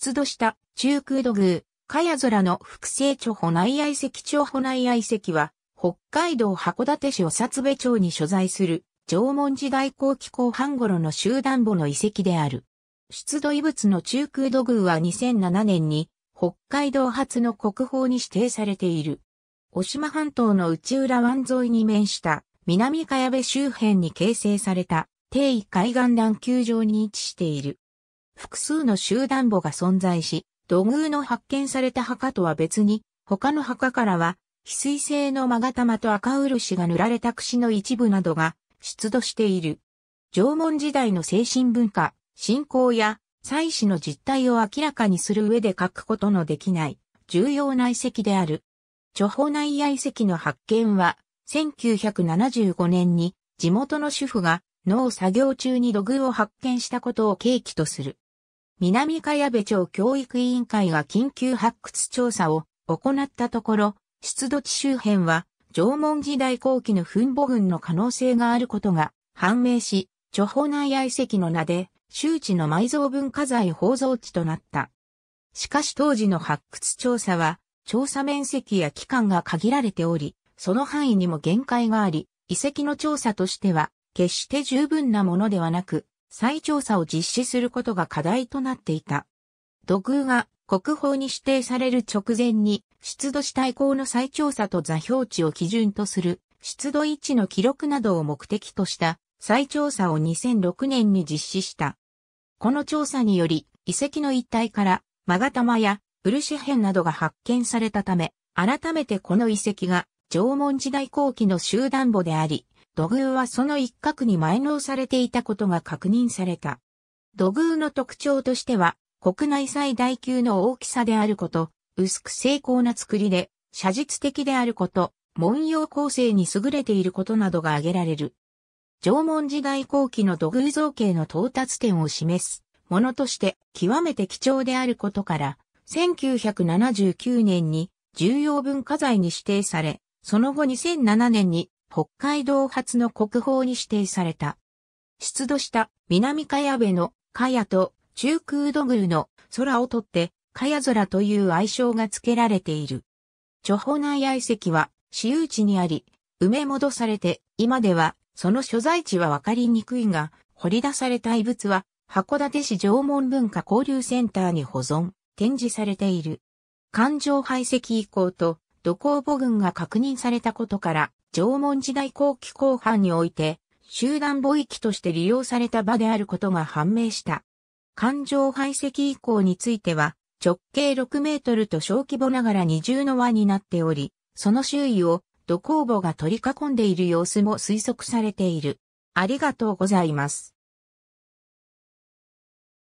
出土した中空土偶、かや空の複製著保内愛石著保内愛石は、北海道函館市さつ部町に所在する縄文時代後期後半頃の集団墓の遺跡である。出土遺物の中空土偶は2007年に北海道初の国宝に指定されている。お島半島の内浦湾沿いに面した南茅部周辺に形成された低位海岸段丘上に位置している。複数の集団墓が存在し、土偶の発見された墓とは別に、他の墓からは、翡翠製の勾玉と赤漆が塗られた櫛の一部などが出土している。縄文時代の精神文化、信仰や祭祀の実態を明らかにする上で書くことのできない重要な遺跡である。著法内野遺跡の発見は、1975年に地元の主婦が農作業中に土偶を発見したことを契機とする。南茅部町教育委員会が緊急発掘調査を行ったところ、出土地周辺は縄文時代後期の墳母群の可能性があることが判明し、諸法内遺跡の名で周知の埋蔵文化財宝蔵地となった。しかし当時の発掘調査は調査面積や期間が限られており、その範囲にも限界があり、遺跡の調査としては決して十分なものではなく、再調査を実施することが課題となっていた。土偶が国宝に指定される直前に出土した遺構の再調査と座標値を基準とする出土位置の記録などを目的とした再調査を2006年に実施した。この調査により遺跡の一帯からマガタマや漆ンなどが発見されたため、改めてこの遺跡が縄文時代後期の集団墓であり、土偶はその一角に埋納されていたことが確認された。土偶の特徴としては、国内最大級の大きさであること、薄く精巧な作りで、写実的であること、文様構成に優れていることなどが挙げられる。縄文時代後期の土偶造形の到達点を示すものとして極めて貴重であることから、1979年に重要文化財に指定され、その後2007年に北海道発の国宝に指定された。出土した南茅部の茅と中空土偶の空をとって茅空という愛称が付けられている。チョ内愛石は私有地にあり、埋め戻されて今ではその所在地はわかりにくいが、掘り出された遺物は函館市縄文文化交流センターに保存、展示されている。環状排石遺構と土工母群が確認されたことから、縄文時代後期後半において、集団母域として利用された場であることが判明した。環状排斥以降については、直径6メートルと小規模ながら二重の輪になっており、その周囲を土工母が取り囲んでいる様子も推測されている。ありがとうございます。